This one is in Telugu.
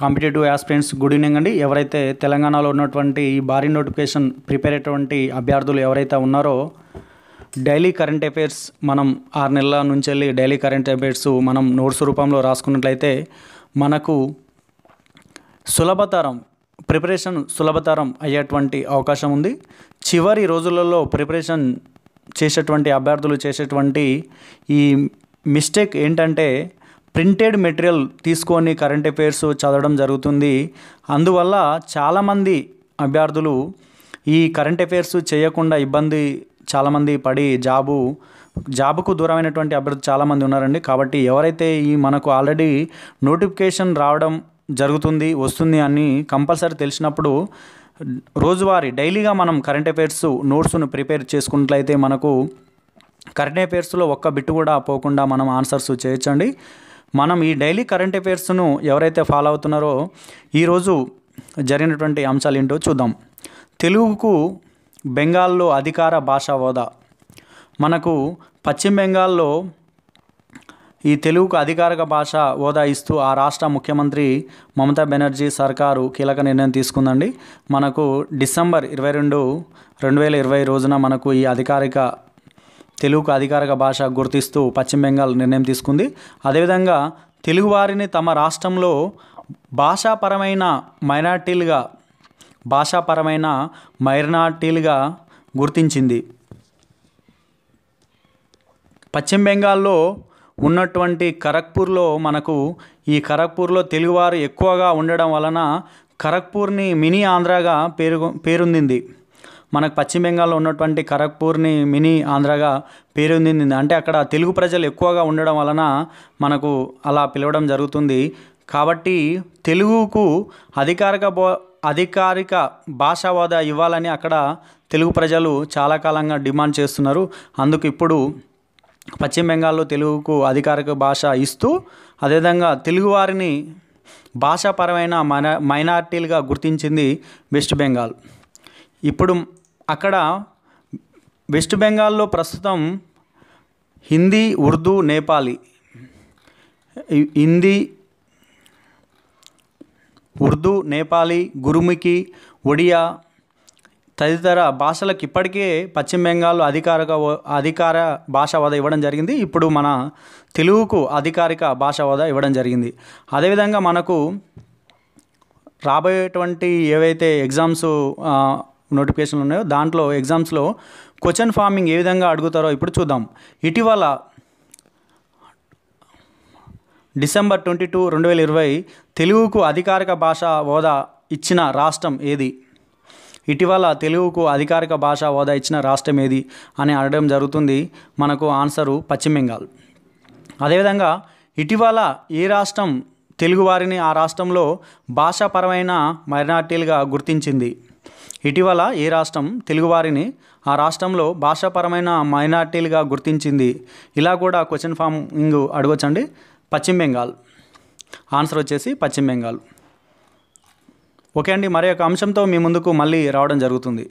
కాంపిటేటివ్ యాస్పిరెంట్స్ గుడ్ ఈవినింగ్ అండి ఎవరైతే తెలంగాణలో ఉన్నటువంటి ఈ భారీ నోటిఫికేషన్ ప్రిపేర్ అయ్యేటువంటి అభ్యర్థులు ఎవరైతే ఉన్నారో డైలీ కరెంట్ అఫైర్స్ మనం ఆరు నెలల నుంచి వెళ్ళి డైలీ కరెంట్ అఫైర్స్ మనం నోట్స్ రూపంలో రాసుకున్నట్లయితే మనకు సులభతరం ప్రిపరేషన్ సులభతరం అయ్యేటువంటి అవకాశం ఉంది చివరి రోజులలో ప్రిపరేషన్ చేసేటువంటి అభ్యర్థులు చేసేటువంటి ఈ మిస్టేక్ ఏంటంటే ప్రింటెడ్ మెటీరియల్ తీసుకొని కరెంట్ అఫైర్స్ చదవడం జరుగుతుంది అందువల్ల చాలామంది అభ్యర్థులు ఈ కరెంట్ అఫైర్స్ చేయకుండా ఇబ్బంది చాలామంది పడి జాబు జాబుకు దూరమైనటువంటి అభ్యర్థులు చాలామంది ఉన్నారండి కాబట్టి ఎవరైతే ఈ మనకు ఆల్రెడీ నోటిఫికేషన్ రావడం జరుగుతుంది వస్తుంది అని కంపల్సరీ తెలిసినప్పుడు రోజువారీ డైలీగా మనం కరెంట్ అఫైర్స్ నోట్స్ను ప్రిపేర్ చేసుకున్నట్లయితే మనకు కరెంట్ అఫైర్స్లో ఒక్క బిట్టు కూడా పోకుండా మనం ఆన్సర్స్ చేయొచ్చండి మనం ఈ డైలీ కరెంట్ అఫైర్స్ను ఎవరైతే ఫాలో అవుతున్నారో ఈరోజు జరిగినటువంటి అంశాలు ఏంటో చూద్దాం తెలుగుకు బెంగాల్లో అధికార భాష హోదా మనకు పశ్చిమ బెంగాల్లో ఈ తెలుగుకు అధికారిక భాష హోదా ఇస్తూ ఆ రాష్ట్ర ముఖ్యమంత్రి మమతా బెనర్జీ సర్కారు కీలక నిర్ణయం తీసుకుందండి మనకు డిసెంబర్ ఇరవై రెండు రెండు వేల ఇరవై రోజున మనకు ఈ అధికారిక తెలుగుకు అధికారిక భాష గుర్తిస్తూ పశ్చిమ బెంగాల్ నిర్ణయం తీసుకుంది అదేవిధంగా తెలుగువారిని తమ రాష్ట్రంలో భాషాపరమైన మైనార్టీలుగా భాషాపరమైన మైనార్టీలుగా గుర్తించింది పశ్చిమ బెంగాల్లో ఉన్నటువంటి ఖరగ్పూర్లో మనకు ఈ ఖరగ్పూర్లో తెలుగువారు ఎక్కువగా ఉండడం వలన ఖరగ్పూర్ని మినీ ఆంధ్రాగా పేరు పేరుందింది మనకు పశ్చిమ బెంగాల్లో ఉన్నటువంటి ఖరగ్పూర్ని మినీ ఆంధ్రగా పేరొందింది అంటే అక్కడ తెలుగు ప్రజలు ఎక్కువగా ఉండడం వలన మనకు అలా పిలవడం జరుగుతుంది కాబట్టి తెలుగుకు అధికారిక బో అధికారిక భాషా హోదా ఇవ్వాలని అక్కడ తెలుగు ప్రజలు చాలా కాలంగా డిమాండ్ చేస్తున్నారు అందుకు ఇప్పుడు పశ్చిమ బెంగాల్లో తెలుగుకు అధికారిక భాష ఇస్తూ అదేవిధంగా తెలుగువారిని భాషాపరమైన మైన మైనార్టీలుగా గుర్తించింది వెస్ట్ బెంగాల్ ఇప్పుడు అక్కడ వెస్ట్ బెంగాల్లో ప్రస్తుతం హిందీ ఉర్దూ నేపాలీ హిందీ ఉర్దూ నేపాలీ గురుముఖి ఒడియా తదితర భాషలకు ఇప్పటికే పశ్చిమ బెంగాల్ అధికారిక అధికార భాష హోదా ఇవ్వడం జరిగింది ఇప్పుడు మన తెలుగుకు అధికారిక భాష హోదా ఇవ్వడం జరిగింది అదేవిధంగా మనకు రాబోయేటువంటి ఏవైతే ఎగ్జామ్స్ నోటిఫికేషన్లు ఉన్నాయో దాంట్లో ఎగ్జామ్స్లో క్వశ్చన్ ఫార్మింగ్ ఏ విధంగా అడుగుతారో ఇప్పుడు చూద్దాం ఇటీవల డిసెంబర్ ట్వంటీ టూ రెండు వేల ఇరవై తెలుగుకు అధికారిక భాష హోదా ఇచ్చిన రాష్ట్రం ఏది ఇటీవల తెలుగుకు అధికారిక భాష హోదా ఇచ్చిన రాష్ట్రం ఏది అని అడగడం జరుగుతుంది మనకు ఆన్సరు పశ్చిమ బెంగాల్ అదేవిధంగా ఇటీవల ఏ రాష్ట్రం తెలుగువారిని ఆ రాష్ట్రంలో భాషాపరమైన మైనార్టీలుగా గుర్తించింది ఇటీవల ఈ రాష్ట్రం తెలుగువారిని ఆ రాష్ట్రంలో భాషాపరమైన మైనార్టీలుగా గుర్తించింది ఇలా కూడా క్వశ్చన్ ఫార్మింగ్ అడగొచ్చండి పశ్చిమ బెంగాల్ ఆన్సర్ వచ్చేసి పశ్చిమ బెంగాల్ ఓకే అండి మరి అంశంతో మీ ముందుకు మళ్ళీ రావడం జరుగుతుంది